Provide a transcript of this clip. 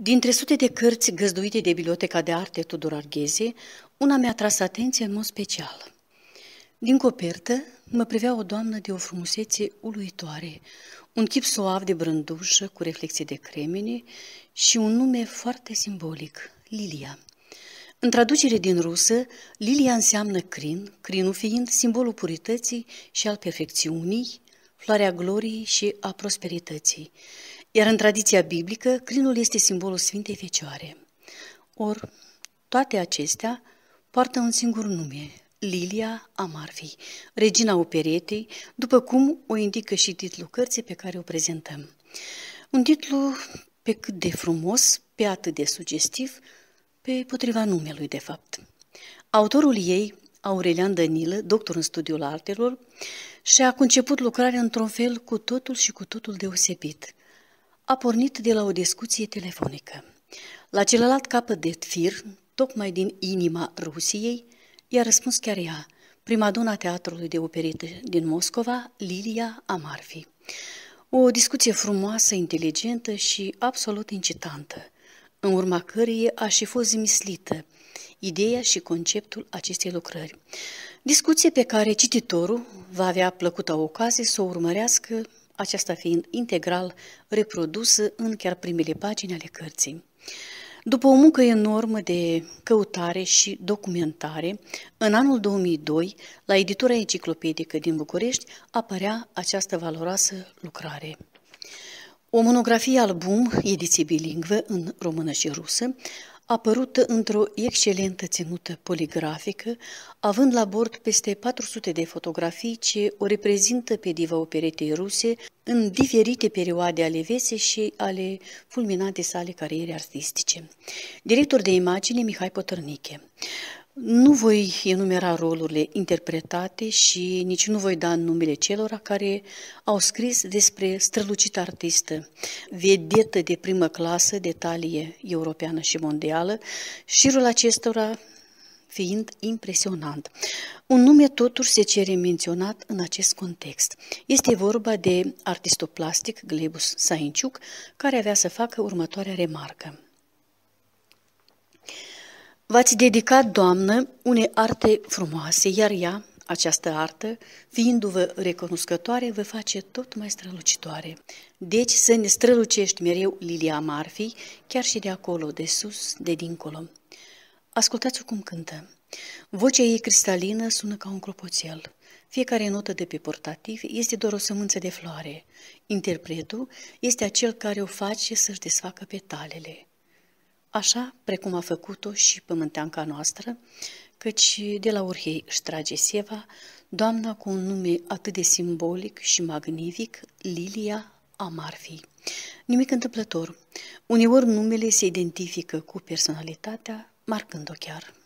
Dintre sute de cărți găzduite de Biblioteca de Arte Tudor Argheze, una mi-a tras atenție în mod special. Din copertă mă privea o doamnă de o frumusețe uluitoare, un chip soav de brândușă cu reflexie de cremene și un nume foarte simbolic, Lilia. În traducere din rusă, Lilia înseamnă crin, crinul fiind simbolul purității și al perfecțiunii, floarea gloriei și a prosperității. Iar în tradiția biblică, crinul este simbolul Sfintei Fecioare. Or, toate acestea poartă un singur nume, Lilia Amarfii, regina operetei, după cum o indică și titlul cărții pe care o prezentăm. Un titlu pe cât de frumos, pe atât de sugestiv, pe potriva numelui, de fapt. Autorul ei, Aurelian Danilă, doctor în studiul artelor, și-a conceput lucrarea într-un fel cu totul și cu totul deosebit – a pornit de la o discuție telefonică. La celălalt capăt de fir, tocmai din inima Rusiei, i-a răspuns chiar ea, prima dona Teatrului de Operetă din Moscova, Lilia Amarfi. O discuție frumoasă, inteligentă și absolut incitantă, în urma cărei a și fost mislită ideea și conceptul acestei lucrări. Discuție pe care cititorul va avea plăcută ocazie să o urmărească aceasta fiind integral reprodusă în chiar primele pagini ale cărții. După o muncă enormă de căutare și documentare, în anul 2002, la editura enciclopedică din București, apărea această valoroasă lucrare. O monografie album, ediție bilingvă în română și rusă, apărută într-o excelentă ținută poligrafică, având la bord peste 400 de fotografii ce o reprezintă pe diva operetei ruse în diferite perioade ale vese și ale fulminante sale cariere artistice. Director de imagine Mihai Potărniche. Nu voi enumera rolurile interpretate și nici nu voi da numele celor care au scris despre strălucita artistă, vedetă de primă clasă de talie europeană și mondială, șirul acestora fiind impresionant. Un nume totuși se cere menționat în acest context. Este vorba de artistoplastic Glebus Sainciuc, care avea să facă următoarea remarcă. V-ați dedicat, Doamnă, unei arte frumoase, iar ea, această artă, fiindu-vă recunoscătoare, vă face tot mai strălucitoare. Deci să ne strălucești mereu lilia Marfi, chiar și de acolo, de sus, de dincolo. Ascultați-o cum cântă. Vocea ei cristalină sună ca un clopoțel. Fiecare notă de pe portativ este doar o sămânță de floare. Interpretul este acel care o face să-și desfacă petalele așa precum a făcut-o și pământeanca noastră, căci de la Urhei își trage seva doamna cu un nume atât de simbolic și magnific, Lilia Amarfii. Nimic întâmplător. Uneori numele se identifică cu personalitatea, marcând-o chiar.